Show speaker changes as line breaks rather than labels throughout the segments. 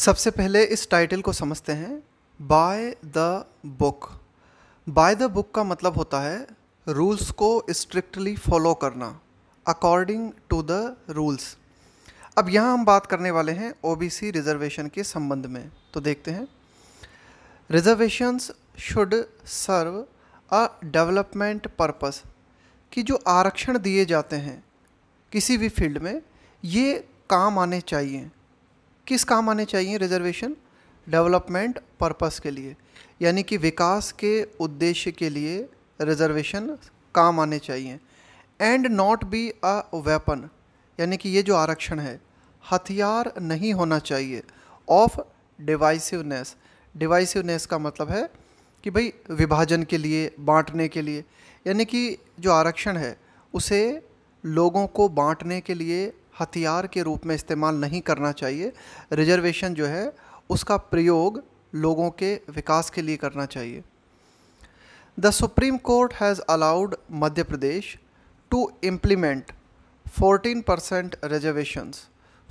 सबसे पहले इस टाइटल को समझते हैं by the book by the book का मतलब होता है रूल्स को स्ट्रिक्टली फॉलो करना अकॉर्डिंग टू द रूल्स अब यहाँ हम बात करने वाले हैं ओबीसी रिजर्वेशन के संबंध में तो देखते हैं reservations should serve a development purpose कि जो आरक्षण दिए जाते हैं किसी भी फील्ड में ये काम आने चाहिए किस काम आने चाहिए रिजर्वेशन डेवलपमेंट पर्पस के लिए यानी कि विकास के उद्देश्य के लिए रिजर्वेशन काम आने चाहिए and not be a weapon यानी कि ये जो आरक्षण है हथियार नहीं होना चाहिए ऑफ डिवाइसिवनेस डिवाइसिवनेस का मतलब है कि भाई विभाजन के लिए बांटने के लिए यानी कि जो आरक्षण है उसे लोगों को बांटने के लिए हथियार के रूप में इस्तेमाल नहीं करना चाहिए रिजर्वेशन जो है उसका प्रयोग लोगों के विकास के लिए करना चाहिए the supreme court has allowed Madhya Pradesh to implement 14 percent reservations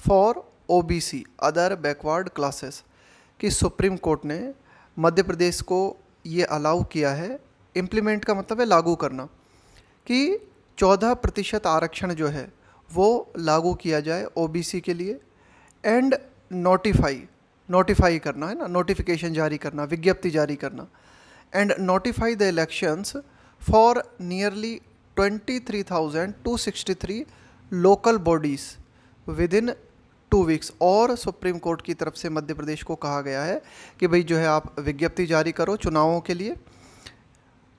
for सी अदर बैकवर्ड क्लासेस कि सुप्रीम कोर्ट ने मध्य प्रदेश को ये अलाउ किया है इम्प्लीमेंट का मतलब है लागू करना कि 14 प्रतिशत आरक्षण जो है वो लागू किया जाए ओबीसी के लिए एंड नोटिफाई नोटिफाई करना है ना नोटिफिकेशन जारी करना विज्ञप्ति जारी करना and notify the elections for nearly 23,263 local bodies within two weeks और सुप्रीम कोर्ट की तरफ से मध्य प्रदेश को कहा गया है कि भाई जो है आप विज्ञप्ति जारी करो चुनावों के लिए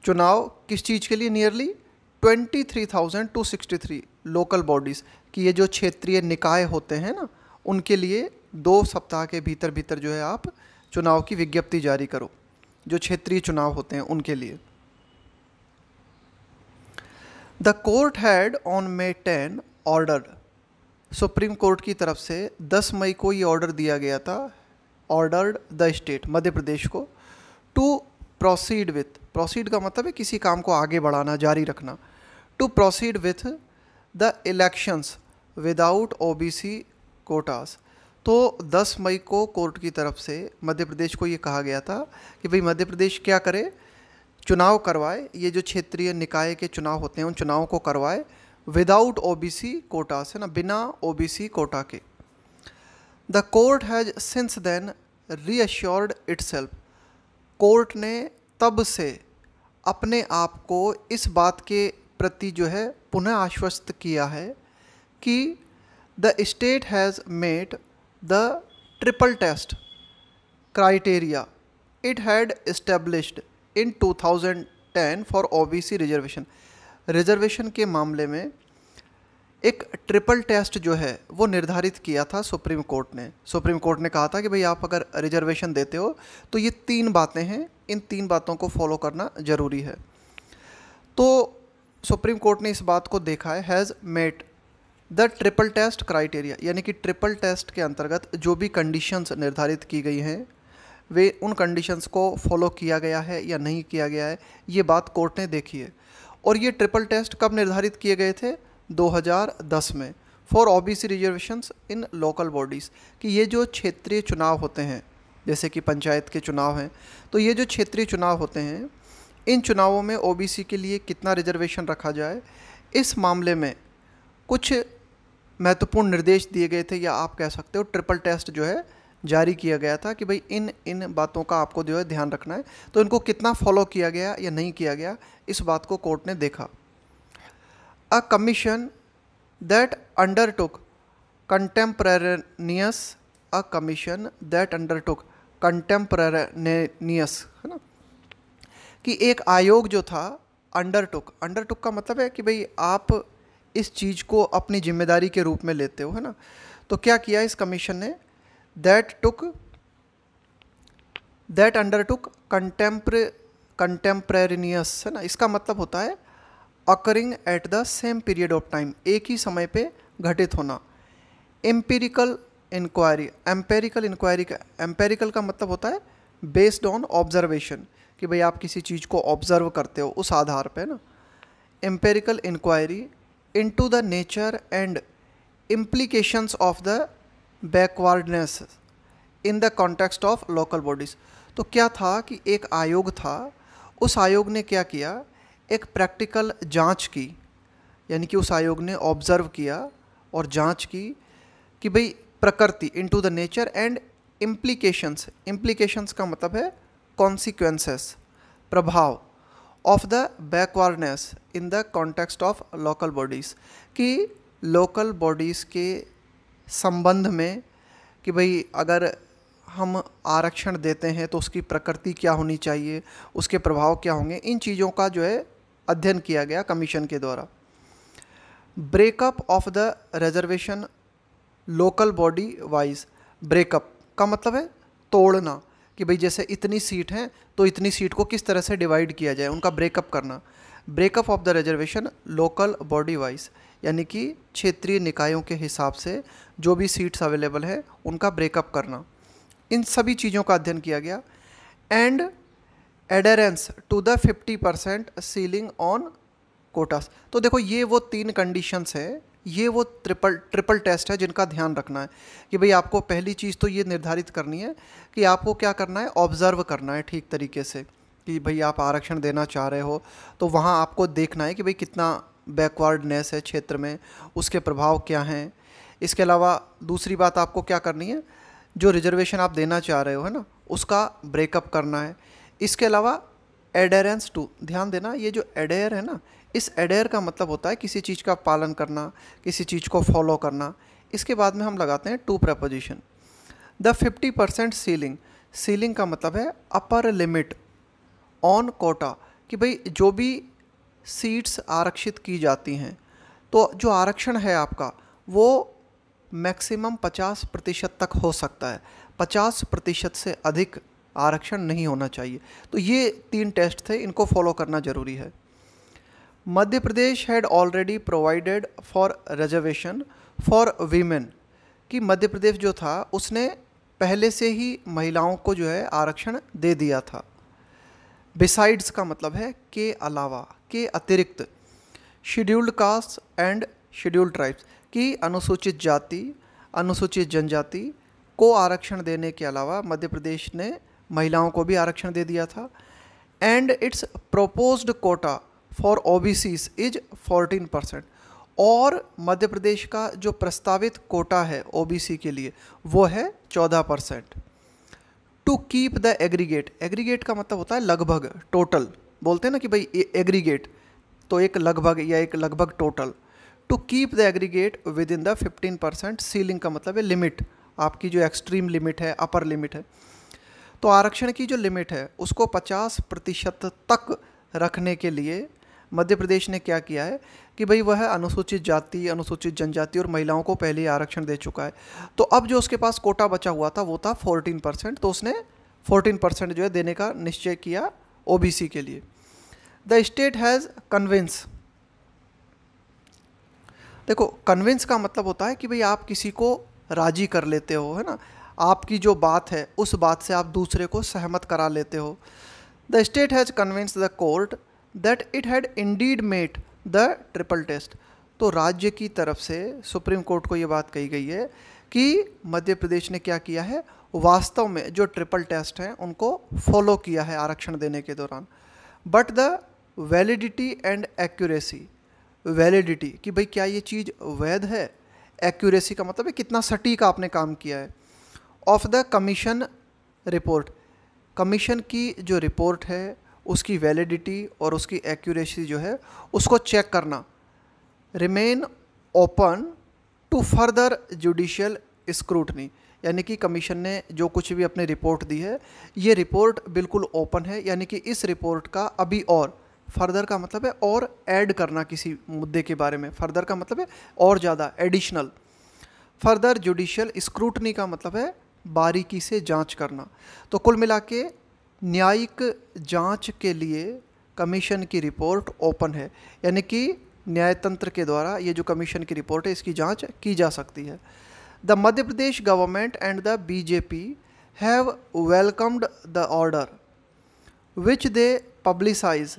चुनाव किस चीज़ के लिए नियरली 23,263 लोकल बॉडीज़ कि ये जो क्षेत्रीय निकाय होते हैं ना उनके लिए दो सप्ताह के भीतर भीतर जो है आप चुनाव की विज्ञप्ति जारी करो जो क्षेत्रीय चुनाव होते हैं उनके लिए the court had on May ten order supreme court की तरफ से 10 मई को ये ऑर्डर दिया गया था ordered the state Madhya Pradesh को टू प्रोसीड विथ प्रोसीड का मतलब है किसी काम को आगे बढ़ाना जारी रखना to proceed with the elections without O B C quotas तो 10 मई को कोर्ट की तरफ से मध्य प्रदेश को ये कहा गया था कि भाई मध्य प्रदेश क्या करे चुनाव करवाए ये जो क्षेत्रीय निकाय के चुनाव होते हैं उन चुनावों को करवाए without O B C quotas है ना बिना ओ बी सी कोटा के the court has since then reassured self court ने तब से अपने आप को इस बात के प्रति जो है पुनः आश्वस्त किया है कि the state has made the triple test criteria it had established in 2010 for OBC reservation reservation के मामले में एक ट्रिपल टेस्ट जो है वो निर्धारित किया था सुप्रीम कोर्ट ने सुप्रीम कोर्ट ने कहा था कि भाई आप अगर रिजर्वेशन देते हो तो ये तीन बातें हैं इन तीन बातों को फॉलो करना ज़रूरी है तो सुप्रीम कोर्ट ने इस बात को देखा है has met the triple test criteria यानी कि ट्रिपल टेस्ट के अंतर्गत जो भी कंडीशंस निर्धारित की गई हैं वे उन कंडीशंस को फॉलो किया गया है या नहीं किया गया है ये बात कोर्ट ने देखी है और ये ट्रिपल टेस्ट कब निर्धारित किए गए थे 2010 में for OBC reservations in local bodies कि ये जो क्षेत्रीय चुनाव होते हैं जैसे कि पंचायत के चुनाव हैं तो ये जो क्षेत्रीय चुनाव होते हैं इन चुनावों में ओबीसी के लिए कितना रिजर्वेशन रखा जाए इस मामले में कुछ महत्वपूर्ण निर्देश दिए गए थे या आप कह सकते हो ट्रिपल टेस्ट जो है जारी किया गया था कि भाई इन इन बातों का आपको जो है ध्यान रखना है तो इनको कितना फॉलो किया गया या नहीं किया गया इस बात को कोर्ट ने देखा a commission that undertook contemporaneous a commission that undertook contemporaneous है ना कि एक आयोग जो था अंडरटुक अंडरटुक का मतलब है कि भाई आप इस चीज़ को अपनी जिम्मेदारी के रूप में लेते हो है ना तो क्या किया इस कमीशन ने that took that undertook contempor contemporaneous है ना इसका मतलब होता है occurring at the same period of time एक ही समय पे घटित होना एम्पेरिकल इंक्वायरी एम्पेरिकल इंक्वायरी का एम्पेरिकल का मतलब होता है बेस्ड ऑन ऑब्जर्वेशन कि भाई आप किसी चीज़ को ऑब्ज़र्व करते हो उस आधार पे ना empirical inquiry into the nature and implications of the backwardness in the context of local bodies तो क्या था कि एक आयोग था उस आयोग ने क्या किया एक प्रैक्टिकल जांच की यानी कि उस आयोग ने ऑब्ज़र्व किया और जांच की कि भाई प्रकृति into the nature and implications implications का मतलब है consequences प्रभाव of the backwardness in the context of local bodies कि लोकल बॉडीज़ के संबंध में कि भाई अगर हम आरक्षण देते हैं तो उसकी प्रकृति क्या होनी चाहिए उसके प्रभाव क्या होंगे इन चीज़ों का जो है अध्ययन किया गया कमीशन के द्वारा breakup of the reservation local body wise breakup का मतलब है तोड़ना कि भाई जैसे इतनी सीट हैं तो इतनी सीट को किस तरह से डिवाइड किया जाए उनका ब्रेकअप करना breakup of the reservation local body wise यानी कि क्षेत्रीय निकायों के हिसाब से जो भी सीट्स अवेलेबल है उनका ब्रेकअप करना इन सभी चीज़ों का अध्ययन किया गया and adherence to the fifty percent ceiling on quotas तो देखो ये वो तीन कंडीशंस है ये वो ट्रिपल ट्रिपल टेस्ट है जिनका ध्यान रखना है कि भाई आपको पहली चीज़ तो ये निर्धारित करनी है कि आपको क्या करना है ऑब्ज़र्व करना है ठीक तरीके से कि भाई आप आरक्षण देना चाह रहे हो तो वहाँ आपको देखना है कि भाई कितना बैकवर्डनेस है क्षेत्र में उसके प्रभाव क्या हैं इसके अलावा दूसरी बात आपको क्या करनी है जो रिजर्वेशन आप देना चाह रहे हो है ना उसका ब्रेकअप करना है इसके अलावा एडेरेंस टू ध्यान देना ये जो एडेयर है ना इस एडेयर का मतलब होता है किसी चीज़ का पालन करना किसी चीज़ को फॉलो करना इसके बाद में हम लगाते हैं to proposition the fifty percent ceiling ceiling का मतलब है अपर लिमिट ऑन कोटा कि भाई जो भी सीट्स आरक्षित की जाती हैं तो जो आरक्षण है आपका वो मैक्सिमम पचास प्रतिशत तक हो सकता है पचास प्रतिशत से अधिक आरक्षण नहीं होना चाहिए तो ये तीन टेस्ट थे इनको फॉलो करना ज़रूरी है Madhya Pradesh had already provided for reservation for women कि मध्य प्रदेश जो था उसने पहले से ही महिलाओं को जो है आरक्षण दे दिया था बिसाइड्स का मतलब है के अलावा के अतिरिक्त scheduled caste and scheduled tribes की अनुसूचित जाति अनुसूचित जनजाति को आरक्षण देने के अलावा मध्य प्रदेश ने महिलाओं को भी आरक्षण दे दिया था and its proposed quota for O B is fourteen percent और मध्य प्रदेश का जो प्रस्तावित कोटा है ओ बी सी के लिए वो है चौदह percent to keep the aggregate aggregate का मतलब होता है लगभग टोटल बोलते हैं ना कि भाई एग्रीगेट तो एक लगभग या एक लगभग total to keep the aggregate within the fifteen percent ceiling का मतलब है लिमिट आपकी जो एक्सट्रीम लिमिट है अपर लिमिट है तो आरक्षण की जो लिमिट है उसको पचास प्रतिशत तक रखने के लिए मध्य प्रदेश ने क्या किया है कि भाई वह अनुसूचित जाति अनुसूचित जनजाति और महिलाओं को पहले ही आरक्षण दे चुका है तो अब जो उसके पास कोटा बचा हुआ था वो था फोर्टीन परसेंट तो उसने फोर्टीन परसेंट जो है देने का निश्चय किया ओ के लिए द स्टेट हैज़ कन्विंस देखो कन्विंस का मतलब होता है कि भाई आप किसी को राजी कर लेते हो है ना आपकी जो बात है उस बात से आप दूसरे को सहमत करा लेते हो the state has convince the court that it had indeed met the triple test तो राज्य की तरफ से सुप्रीम कोर्ट को ये बात कही गई है कि मध्य प्रदेश ने क्या किया है वास्तव में जो ट्रिपल टेस्ट हैं उनको फॉलो किया है आरक्षण देने के दौरान but the validity and accuracy validity कि भाई क्या ये चीज़ वैध है एक्यूरेसी का मतलब है कितना सटीक आपने काम किया है of the commission report commission की जो रिपोर्ट है उसकी वैलिडिटी और उसकी एक्यूरेसी जो है उसको चेक करना remain open to further judicial scrutiny यानी कि कमीशन ने जो कुछ भी अपनी रिपोर्ट दी है ये रिपोर्ट बिल्कुल ओपन है यानी कि इस रिपोर्ट का अभी और फर्दर का मतलब है और ऐड करना किसी मुद्दे के बारे में फर्दर का मतलब है और ज़्यादा एडिशनल फर्दर जुडिशियल स्क्रूटनी का मतलब है बारीकी से जांच करना तो कुल मिला के न्यायिक जांच के लिए कमीशन की रिपोर्ट ओपन है यानी कि न्यायतंत्र के द्वारा ये जो कमीशन की रिपोर्ट है इसकी जांच की जा सकती है the Madhya Pradesh government and the BJP have welcomed the order which they publicise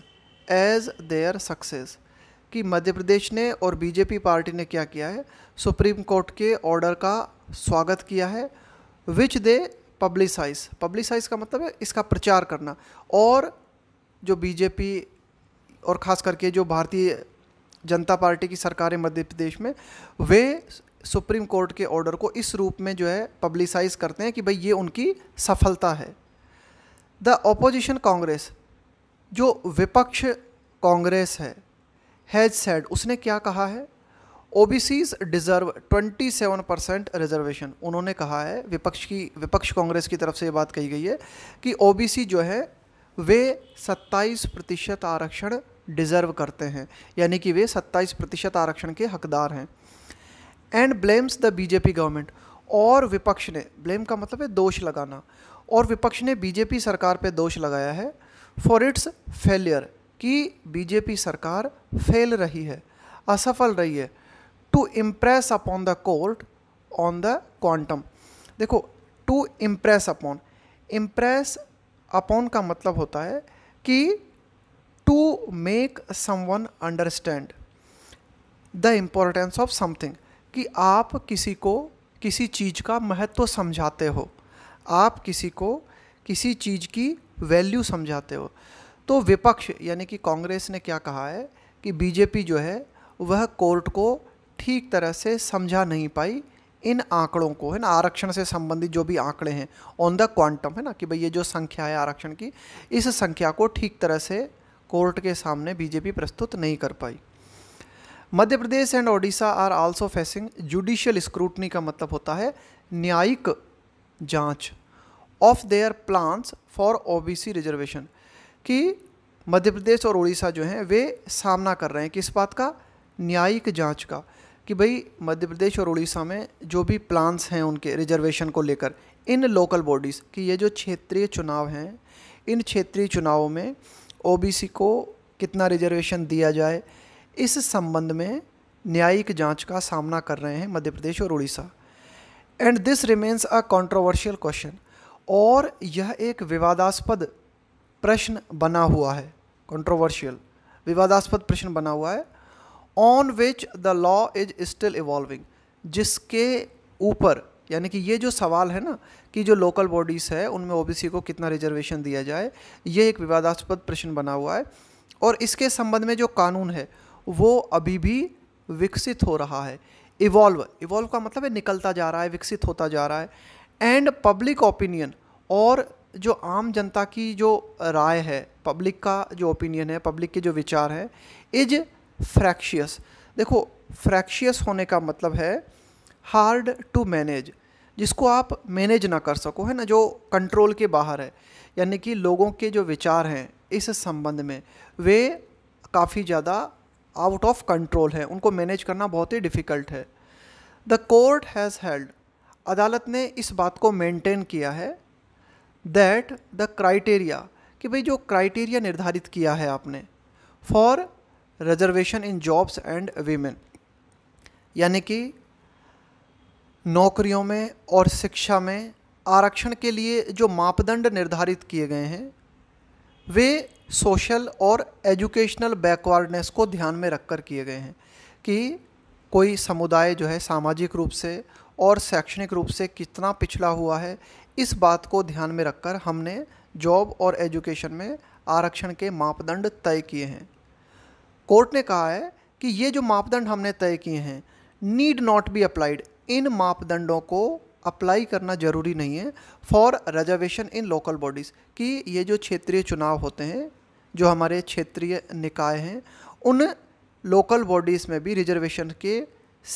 as their success कि मध्य प्रदेश ने और बीजेपी पार्टी ने क्या किया है सुप्रीम कोर्ट के ऑर्डर का स्वागत किया है विच दे पब्लिसाइज पब्लिसाइज का मतलब है इसका प्रचार करना और जो बीजेपी और ख़ास करके जो भारतीय जनता पार्टी की सरकार है मध्य प्रदेश में वे सुप्रीम कोर्ट के ऑर्डर को इस रूप में जो है पब्लिसाइज करते हैं कि भाई ये उनकी सफलता है द ऑपोजिशन कांग्रेस जो विपक्ष कांग्रेस है हैज सेड उसने क्या कहा है ओबीसीज डिज़र्व 27 परसेंट रिजर्वेशन उन्होंने कहा है विपक्ष की विपक्ष कांग्रेस की तरफ से ये बात कही गई है कि ओबीसी जो है वे 27 प्रतिशत आरक्षण डिज़र्व करते हैं यानी कि वे 27 प्रतिशत आरक्षण के हकदार हैं and blames the BJP government और विपक्ष ने ब्लेम का मतलब है दोष लगाना और विपक्ष ने बीजेपी सरकार पर दोष लगाया है फॉर इट्स फेलियर कि बीजेपी सरकार फेल रही है असफल रही है to impress upon the court on the quantum देखो to impress upon impress upon का मतलब होता है कि to make someone understand the importance of something कि आप किसी को किसी चीज़ का महत्व समझाते हो आप किसी को किसी चीज़ की वैल्यू समझाते हो तो विपक्ष यानी कि कांग्रेस ने क्या कहा है कि बीजेपी जो है वह कोर्ट को ठीक तरह से समझा नहीं पाई इन आंकड़ों को है ना आरक्षण से संबंधित जो भी आंकड़े हैं ऑन द क्वांटम है ना कि भाई ये जो संख्या है आरक्षण की इस संख्या को ठीक तरह से कोर्ट के सामने बीजेपी प्रस्तुत नहीं कर पाई Madhya Pradesh and Odisha are also facing judicial scrutiny का मतलब होता है न्यायिक जांच of their plans for OBC reservation कि मध्य प्रदेश और उड़ीसा जो हैं वे सामना कर रहे हैं किस बात का न्यायिक जांच का कि भाई मध्य प्रदेश और उड़ीसा में जो भी प्लान्स हैं उनके रिजर्वेशन को लेकर इन लोकल बॉडीज़ कि ये जो क्षेत्रीय चुनाव हैं इन क्षेत्रीय चुनावों में ओ को कितना रिजर्वेशन दिया जाए इस संबंध में न्यायिक जांच का सामना कर रहे हैं मध्य प्रदेश और Orissa and this remains a controversial question और यह एक विवादास्पद प्रश्न बना हुआ है कॉन्ट्रोवर्शियल विवादास्पद प्रश्न बना हुआ है on which the law is still evolving जिसके ऊपर यानी कि ये जो सवाल है ना कि जो लोकल बॉडीज़ है उनमें ओबीसी को कितना रिजर्वेशन दिया जाए ये एक विवादास्पद प्रश्न बना हुआ है और इसके संबंध में जो कानून है वो अभी भी विकसित हो रहा है इवॉल्व इवॉल्व का मतलब है निकलता जा रहा है विकसित होता जा रहा है एंड पब्लिक ओपिनियन और जो आम जनता की जो राय है पब्लिक का जो ओपिनियन है पब्लिक के जो विचार है इज फ्रैक्शियस देखो फ्रैक्शियस होने का मतलब है हार्ड टू मैनेज जिसको आप मैनेज ना कर सको है ना जो कंट्रोल के बाहर है यानी कि लोगों के जो विचार हैं इस संबंध में वे काफ़ी ज़्यादा आउट ऑफ कंट्रोल है उनको मैनेज करना बहुत ही डिफ़िकल्ट है द कोर्ट हैज़ हेल्ड अदालत ने इस बात को मेंटेन किया है दैट द क्राइटेरिया कि भाई जो क्राइटेरिया निर्धारित किया है आपने for reservation in jobs and women यानी कि नौकरियों में और शिक्षा में आरक्षण के लिए जो मापदंड निर्धारित किए गए हैं वे सोशल और एजुकेशनल बैकवर्डनेस को ध्यान में रखकर किए गए हैं कि कोई समुदाय जो है सामाजिक रूप से और शैक्षणिक रूप से कितना पिछड़ा हुआ है इस बात को ध्यान में रखकर हमने जॉब और एजुकेशन में आरक्षण के मापदंड तय किए हैं कोर्ट ने कहा है कि ये जो मापदंड हमने तय किए हैं नीड नॉट बी अप्लाइड इन मापदंडों को अप्लाई करना ज़रूरी नहीं है for reservation in local bodies कि ये जो क्षेत्रीय चुनाव होते हैं जो हमारे क्षेत्रीय निकाय हैं उन लोकल बॉडीज़ में भी रिजर्वेशन के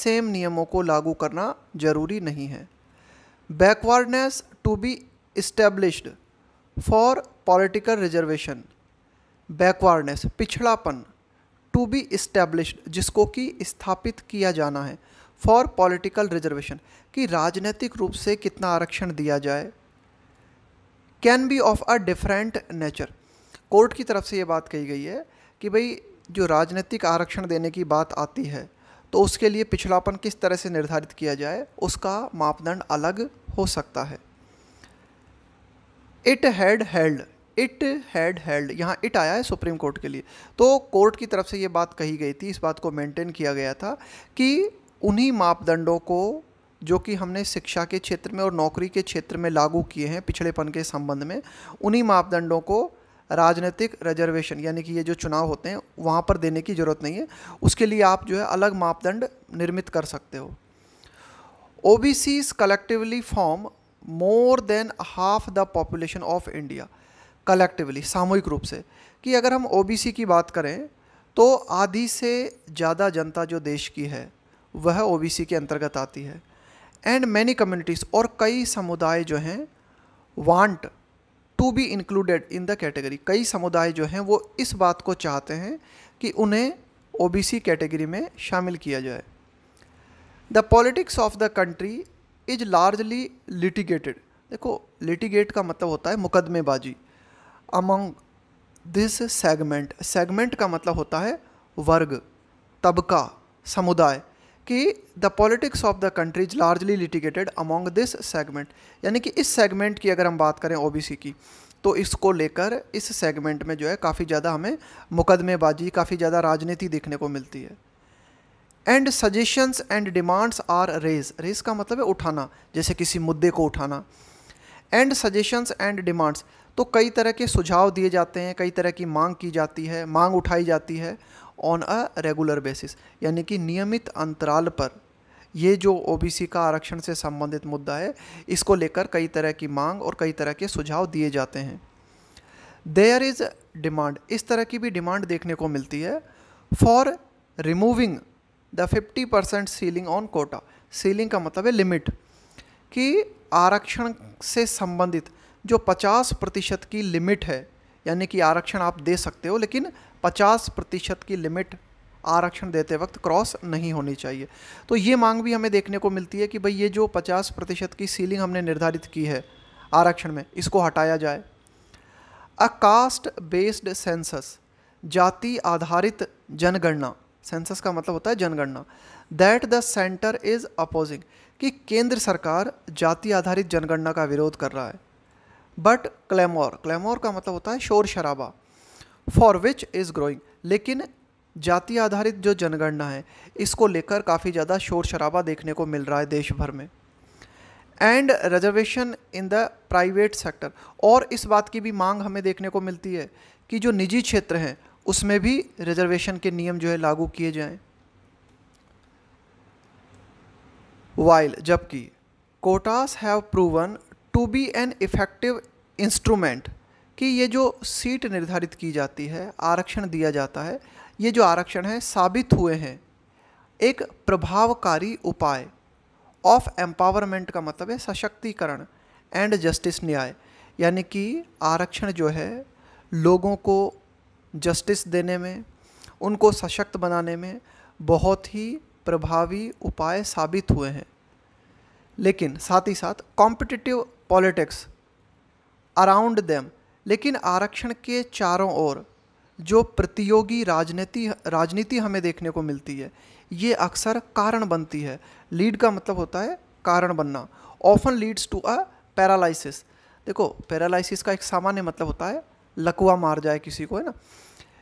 सेम नियमों को लागू करना ज़रूरी नहीं है backwardness to be established for political reservation backwardness पिछड़ापन टू बी इस्टेब्लिश जिसको कि स्थापित किया जाना है फॉर पॉलिटिकल रिजर्वेशन कि राजनीतिक रूप से कितना आरक्षण दिया जाए can be of a different nature court की तरफ से ये बात कही गई है कि भाई जो राजनीतिक आरक्षण देने की बात आती है तो उसके लिए पिछड़ापन किस तरह से निर्धारित किया जाए उसका मापदंड अलग हो सकता है it had held it had held यहाँ इट आया है सुप्रीम कोर्ट के लिए तो कोर्ट की तरफ से ये बात कही गई थी इस बात को मेंटेन किया गया था कि उन्हीं मापदंडों को जो कि हमने शिक्षा के क्षेत्र में और नौकरी के क्षेत्र में लागू किए हैं पिछड़ेपन के संबंध में उन्हीं मापदंडों को राजनीतिक रिजर्वेशन यानी कि ये जो चुनाव होते हैं वहाँ पर देने की ज़रूरत नहीं है उसके लिए आप जो है अलग मापदंड निर्मित कर सकते हो O B Cs collectively form more than half the population of India collectively सामूहिक रूप से कि अगर हम ओबीसी की बात करें तो आधी से ज़्यादा जनता जो देश की है वह ओबीसी के अंतर्गत आती है एंड मैनी कम्युनिटीज़ और कई समुदाय जो हैं want to be included in the category कई समुदाय जो हैं वो इस बात को चाहते हैं कि उन्हें ओ कैटेगरी में शामिल किया जाए the politics of the country is largely litigated देखो लिटिगेट का मतलब होता है मुकदमेबाजी अमंग दिस सेगमेंट सेगमेंट का मतलब होता है वर्ग तबका समुदाय कि the politics of the country is largely litigated among this segment यानी कि इस सेगमेंट की अगर हम बात करें ओबीसी की तो इसको लेकर इस सेगमेंट में जो है काफ़ी ज़्यादा हमें मुकदमेबाजी काफ़ी ज़्यादा राजनीति देखने को मिलती है and suggestions and demands are raise raise का मतलब है उठाना जैसे किसी मुद्दे को उठाना एंड सजेशंस एंड डिमांड्स तो कई तरह के सुझाव दिए जाते हैं कई तरह की मांग की जाती है मांग उठाई जाती है ऑन अ रेगुलर बेसिस यानी कि नियमित अंतराल पर ये जो ओबीसी का आरक्षण से संबंधित मुद्दा है इसको लेकर कई तरह की मांग और कई तरह के सुझाव दिए जाते हैं देयर इज़ डिमांड इस तरह की भी डिमांड देखने को मिलती है for removing the fifty percent ceiling on quota ceiling का मतलब है लिमिट कि आरक्षण से संबंधित जो 50 प्रतिशत की लिमिट है यानी कि आरक्षण आप दे सकते हो लेकिन 50 प्रतिशत की लिमिट आरक्षण देते वक्त क्रॉस नहीं होनी चाहिए तो ये मांग भी हमें देखने को मिलती है कि भाई ये जो 50 प्रतिशत की सीलिंग हमने निर्धारित की है आरक्षण में इसको हटाया जाए अ कास्ट बेस्ड सेंसस जाति आधारित जनगणना सेंसस का मतलब होता है जनगणना that the centre is opposing कि केंद्र सरकार जाति आधारित जनगणना का विरोध कर रहा है बट क्लेमोर क्लेमोर का मतलब होता है शोर शराबा फॉर विच इज़ ग्रोइंग लेकिन जाति आधारित जो जनगणना है इसको लेकर काफ़ी ज़्यादा शोर शराबा देखने को मिल रहा है देश भर में and reservation in the private sector और इस बात की भी मांग हमें देखने को मिलती है कि जो निजी क्षेत्र हैं उसमें भी रिजर्वेशन के नियम जो है लागू किए जाएं वाइल जबकि quotas have proven to be an effective instrument कि ये जो सीट निर्धारित की जाती है आरक्षण दिया जाता है ये जो आरक्षण है साबित हुए हैं एक प्रभावकारी उपाय ऑफ एम्पावरमेंट का मतलब है सशक्तिकरण एंड जस्टिस न्याय यानी कि आरक्षण जो है लोगों को जस्टिस देने में उनको सशक्त बनाने में बहुत ही प्रभावी उपाय साबित हुए हैं लेकिन साथ ही साथ कॉम्पिटिटिव पॉलिटिक्स अराउंड देम लेकिन आरक्षण के चारों ओर जो प्रतियोगी राजनीति राजनीति हमें देखने को मिलती है ये अक्सर कारण बनती है लीड का मतलब होता है कारण बनना often leads to a paralysis देखो पैरालिसिस का एक सामान्य मतलब होता है लकुआ मार जाए किसी को है ना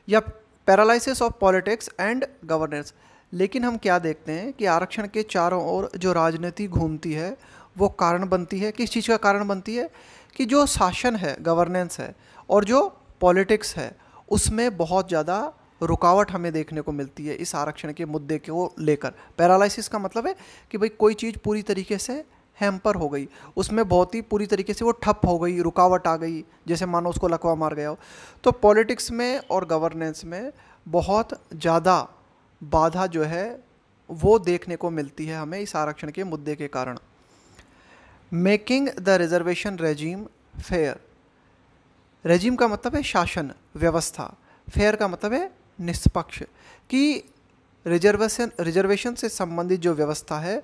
या paralysis of politics and governance लेकिन हम क्या देखते हैं कि आरक्षण के चारों ओर जो राजनीति घूमती है वो कारण बनती है किस चीज़ का कारण बनती है कि जो शासन है गवर्नेंस है और जो पॉलिटिक्स है उसमें बहुत ज़्यादा रुकावट हमें देखने को मिलती है इस आरक्षण के मुद्दे को लेकर पैरालिसिस का मतलब है कि भाई कोई चीज़ पूरी तरीके से हैम्पर हो गई उसमें बहुत ही पूरी तरीके से वो ठप हो गई रुकावट आ गई जैसे मानो उसको लकवा मार गया हो तो पॉलिटिक्स में और गवर्नेंस में बहुत ज़्यादा बाधा जो है वो देखने को मिलती है हमें इस आरक्षण के मुद्दे के कारण making the reservation regime fair regime का मतलब है शासन व्यवस्था फेयर का मतलब है निष्पक्ष कि रिजर्वेशन रिजर्वेशन से संबंधित जो व्यवस्था है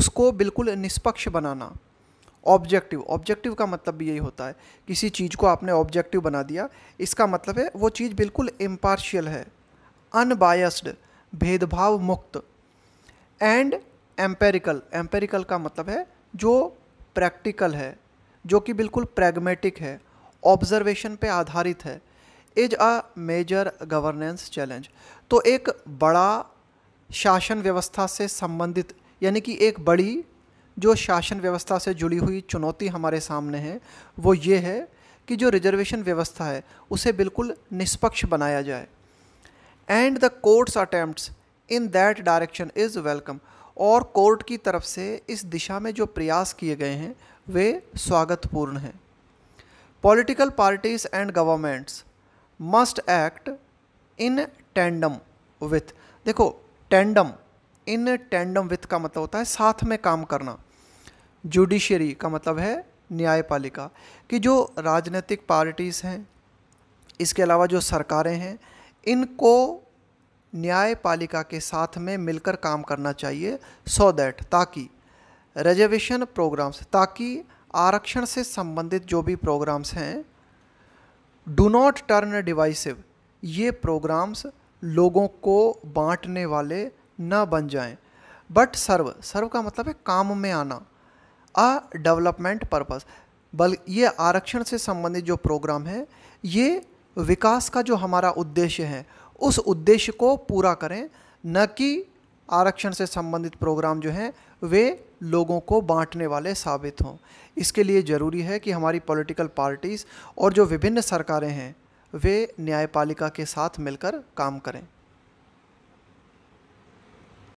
उसको बिल्कुल निष्पक्ष बनाना ऑब्जेक्टिव ऑब्जेक्टिव का मतलब भी यही होता है किसी चीज़ को आपने ऑब्जेक्टिव बना दिया इसका मतलब है वो चीज़ बिल्कुल इम्पार्शियल है अनबायस्ड भेदभाव मुक्त एंड एम्पेरिकल एम्पेरिकल का मतलब है जो प्रैक्टिकल है जो कि बिल्कुल प्रैग्मेटिक है ऑब्जर्वेशन पे आधारित है is a major governance challenge तो एक बड़ा शासन व्यवस्था से संबंधित यानी कि एक बड़ी जो शासन व्यवस्था से जुड़ी हुई चुनौती हमारे सामने है वो ये है कि जो रिजर्वेशन व्यवस्था है उसे बिल्कुल निष्पक्ष बनाया जाए and the courts attempt in that direction is welcome और कोर्ट की तरफ से इस दिशा में जो प्रयास किए गए हैं वे स्वागतपूर्ण हैं political parties and governments must act in tandem with देखो टैंडम इन टैंडम विथ का मतलब होता है साथ में काम करना जुडिशरी का मतलब है न्यायपालिका कि जो राजनीतिक पार्टीज़ हैं इसके अलावा जो सरकारें हैं इनको न्यायपालिका के साथ में मिलकर काम करना चाहिए सो दैट ताकि रिजर्वेशन प्रोग्राम्स ताकि आरक्षण से संबंधित जो भी प्रोग्राम्स हैं डू नॉट टर्न डिवाइसिव ये प्रोग्राम्स लोगों को बांटने वाले न बन जाएं बट सर्व सर्व का मतलब है काम में आना अ डेवलपमेंट पर्पस बल ये आरक्षण से संबंधित जो प्रोग्राम है ये विकास का जो हमारा उद्देश्य है उस उद्देश्य को पूरा करें न कि आरक्षण से संबंधित प्रोग्राम जो हैं वे लोगों को बांटने वाले साबित हों इसके लिए ज़रूरी है कि हमारी पॉलिटिकल पार्टीज़ और जो विभिन्न सरकारें हैं वे न्यायपालिका के साथ मिलकर काम करें